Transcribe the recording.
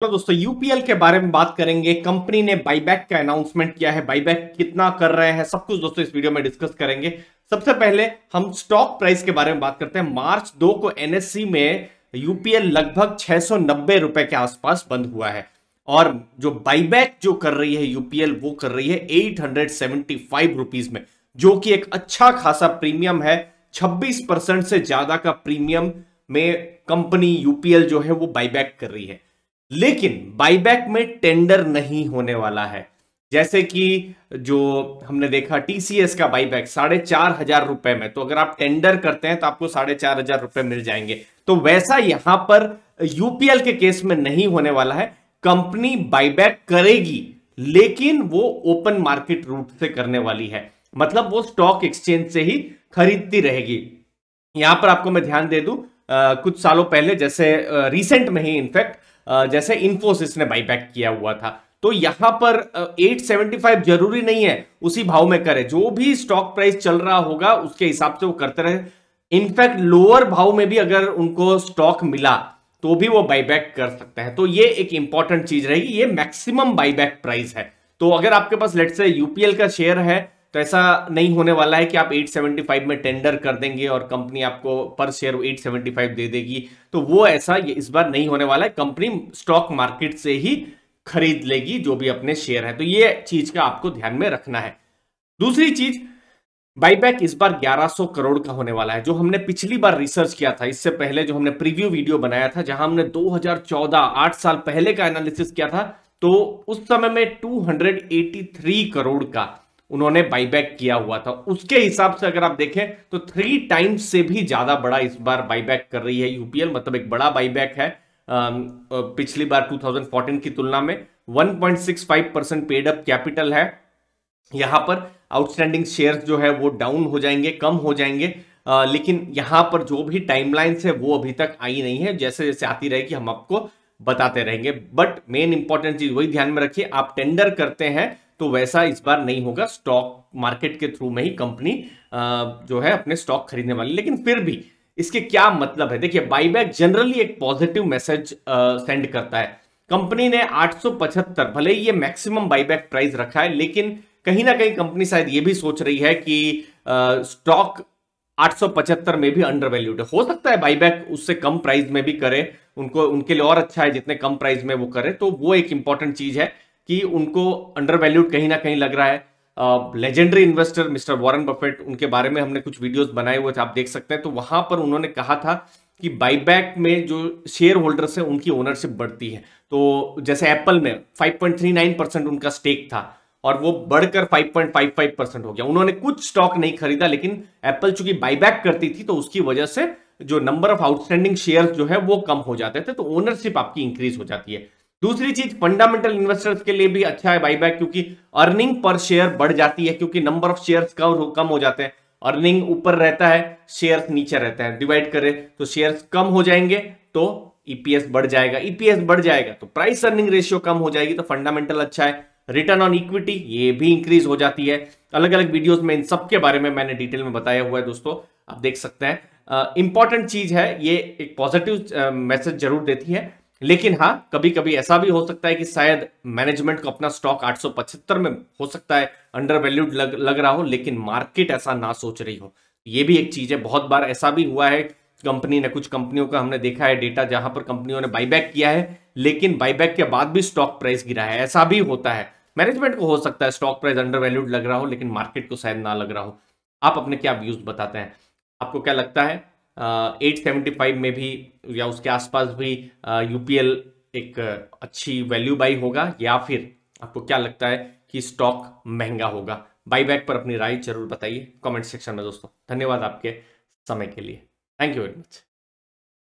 तो दोस्तों यूपीएल के बारे में बात करेंगे कंपनी ने बाईबैक का अनाउंसमेंट किया है बाईबैक कितना कर रहे हैं सब कुछ दोस्तों इस वीडियो में डिस्कस करेंगे सबसे पहले हम स्टॉक प्राइस के बारे में बात करते हैं मार्च दो को एनएससी e में यूपीएल लगभग छह रुपए के आसपास बंद हुआ है और जो बाईबैक जो कर रही है यूपीएल वो कर रही है एट हंड्रेड में जो कि एक अच्छा खासा प्रीमियम है छब्बीस से ज्यादा का प्रीमियम में कंपनी यूपीएल जो है वो बाईबैक कर रही है लेकिन बाईबैक में टेंडर नहीं होने वाला है जैसे कि जो हमने देखा टीसीएस का बाईबैक साढ़े चार हजार रुपए में तो अगर आप टेंडर करते हैं तो आपको साढ़े चार हजार रुपए मिल जाएंगे तो वैसा यहां पर यूपीएल के केस में नहीं होने वाला है कंपनी बाईबैक करेगी लेकिन वो ओपन मार्केट रूट से करने वाली है मतलब वो स्टॉक एक्सचेंज से ही खरीदती रहेगी यहां पर आपको मैं ध्यान दे दू कुछ सालों पहले जैसे रिसेंट में ही इनफैक्ट जैसे इन्फोसिस ने बाईबैक किया हुआ था तो यहां पर 875 जरूरी नहीं है उसी भाव में करे जो भी स्टॉक प्राइस चल रहा होगा उसके हिसाब से वो करते रहे इनफैक्ट लोअर भाव में भी अगर उनको स्टॉक मिला तो भी वो बाईबैक कर सकते हैं तो ये एक इंपॉर्टेंट चीज रहेगी ये मैक्सिमम बाईबैक प्राइस है तो अगर आपके पास लेट से यूपीएल का शेयर है तो ऐसा नहीं होने वाला है कि आप 875 में टेंडर कर देंगे और कंपनी आपको पर शेयर 875 दे देगी तो वो ऐसा ये इस बार नहीं होने वाला है कंपनी स्टॉक मार्केट से ही खरीद लेगी जो भी अपने शेयर है तो ये चीज का आपको ध्यान में रखना है दूसरी चीज बाईबैक इस बार 1100 करोड़ का होने वाला है जो हमने पिछली बार रिसर्च किया था इससे पहले जो हमने प्रीव्यू वीडियो बनाया था जहां हमने 2014 आठ साल पहले का एनालिसिस किया था तो उस समय में 283 करोड़ का उन्होंने बाईबैक किया हुआ था उसके हिसाब से अगर आप देखें तो थ्री टाइम्स से भी ज़्यादा बड़ा इस बार बाईबैक कर रही है यूपीएल मतलब एक बड़ा बाईबैक है पिछली बार 2014 की तुलना में 1.65 परसेंट पेड अप कैपिटल है यहाँ पर आउटस्टैंडिंग शेयर्स जो है वो डाउन हो जाएंगे कम हो जाएंगे लेकिन यहां पर जो भी टाइमलाइंस है वो अभी तक आई नहीं है जैसे जैसे आती रहेगी हम आपको बताते रहेंगे बट मेन इंपॉर्टेंट चीज वही ध्यान में रखिए आप टेंडर करते हैं तो वैसा इस बार नहीं होगा स्टॉक मार्केट के थ्रू में ही कंपनी जो है अपने स्टॉक खरीदने वाली लेकिन फिर भी इसके क्या मतलब है देखिए बाईबैक जनरली एक पॉजिटिव मैसेज सेंड करता है कंपनी ने 875 भले ही ये मैक्सिमम बाईबैक प्राइस रखा है लेकिन कहीं ना कहीं कंपनी शायद ये भी सोच रही है कि स्टॉक 875 में भी अंडर वैल्यूड हो सकता है बाईबैक उससे कम प्राइस में भी करे उनको उनके लिए और अच्छा है जितने कम प्राइस में वो करे तो वो एक इंपॉर्टेंट चीज है कि उनको अंडर वैल्यूड कहीं ना कहीं लग रहा है legendary investor Mister Warren Buffett उनके बारे में हमने कुछ वीडियोस बनाए हुए थे आप देख सकते हैं तो वहां पर उन्होंने कहा था कि बाईबैक में जो शेयर होल्डर्स हैं उनकी ओनरशिप बढ़ती है तो जैसे एप्पल में 5.39 परसेंट उनका स्टेक था और वो बढ़कर 5.55 परसेंट हो गया उन्होंने कुछ स्टॉक नहीं खरीदा लेकिन एप्पल चूंकि बाईबैक करती थी तो उसकी वजह से जो नंबर ऑफ आउटस्टैंडिंग शेयर जो है वो कम हो जाते थे तो ओनरशिप आपकी इंक्रीज हो जाती है दूसरी चीज फंडामेंटल इन्वेस्टर्स के लिए भी अच्छा है बाईबैक क्योंकि अर्निंग पर शेयर बढ़ जाती है क्योंकि नंबर ऑफ शेयर्स कम हो जाते हैं अर्निंग ऊपर रहता है शेयर्स नीचे रहता है डिवाइड करें तो शेयर्स कम हो जाएंगे तो ईपीएस e बढ़ जाएगा ईपीएस e बढ़ जाएगा तो प्राइस अर्निंग रेशियो कम हो जाएगी तो फंडामेंटल अच्छा है रिटर्न ऑन इक्विटी ये भी इंक्रीज हो जाती है अलग अलग वीडियोस में इन सब के बारे में मैंने डिटेल में बताया हुआ है दोस्तों आप देख सकते हैं इंपॉर्टेंट चीज है ये एक पॉजिटिव मैसेज जरूर देती है लेकिन हाँ कभी कभी ऐसा भी हो सकता है कि शायद मैनेजमेंट को अपना स्टॉक 875 में हो सकता है अंडर वैल्यूड लग, लग रहा हो लेकिन मार्केट ऐसा ना सोच रही हो ये भी एक चीज़ है बहुत बार ऐसा भी हुआ है कंपनी ने कुछ कंपनियों का हमने देखा है डेटा जहां पर कंपनियों ने बाईबैक किया है लेकिन बाईबैक के बाद भी स्टॉक प्राइस गिरा है ऐसा भी होता है मैनेजमेंट को हो सकता है स्टॉक प्राइस अंडर वैल्यूड लग रहा हो लेकिन मार्केट को शायद ना लग रहा हो आप अपने क्या व्यूज बताते हैं आपको क्या लगता है एट सेवेंटी फाइव में भी या उसके आसपास भी यूपीएल एक अच्छी वैल्यू बाई होगा या फिर आपको क्या लगता है कि स्टॉक महंगा होगा बाईबैक पर अपनी राय जरूर बताइए कमेंट सेक्शन में दोस्तों धन्यवाद आपके समय के लिए थैंक यू वेरी मच